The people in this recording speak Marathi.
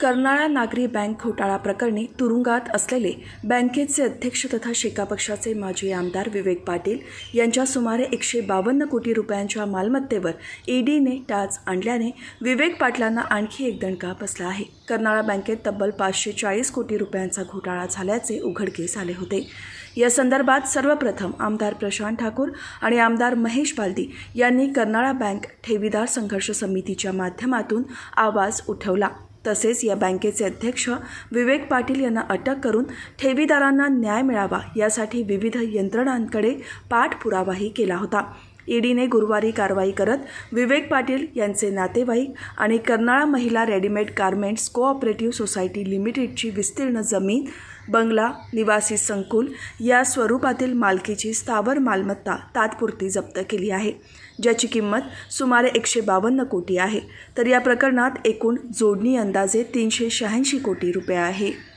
कर्नाळा नागरी बँक घोटाळा प्रकरणी तुरुंगात असलेले बँकेचे अध्यक्ष तथा शेका पक्षाचे माजी आमदार विवेक पाटील यांच्या सुमारे एकशे बावन्न कोटी रुपयांच्या मालमत्तेवर ईडीने टाच आणल्याने विवेक पाटलांना आणखी एक दणका बसला आहे कर्नाळा बँकेत तब्बल पाचशे चाळीस कोटी रुपयांचा घोटाळा झाल्याचे उघडकीस आले होते या संदर्भात सर्वप्रथम आमदार प्रशांत ठाकूर आणि आमदार महेश बालदी यांनी कर्नाळा बँक ठेवीदार संघर्ष समितीच्या माध्यमातून आवाज उठवला तसेच या बँकेचे अध्यक्ष विवेक पाटील यांना अटक करून ठेवीदारांना न्याय मिळावा यासाठी विविध यंत्रणांकडे पाठपुरावाही केला होता ईडीने गुरुवारी कारवाई करत विवेक पाटील यांचे नातेवाईक आणि कर्नाळा महिला रेडीमेड गार्मेंट्स कोऑपरेटिव्ह सोसायटी लिमिटेडची विस्तीर्ण जमीन बंगला निवासी संकुल या स्वरूपातील मालकीची स्थावर मालमत्ता तात्पुरती जप्त केली आहे ज्याची किंमत सुमारे एकशे बावन्न कोटी आहे तर या प्रकरणात एकूण जोडणी अंदाजे तीनशे शहाऐंशी कोटी रुपये आहे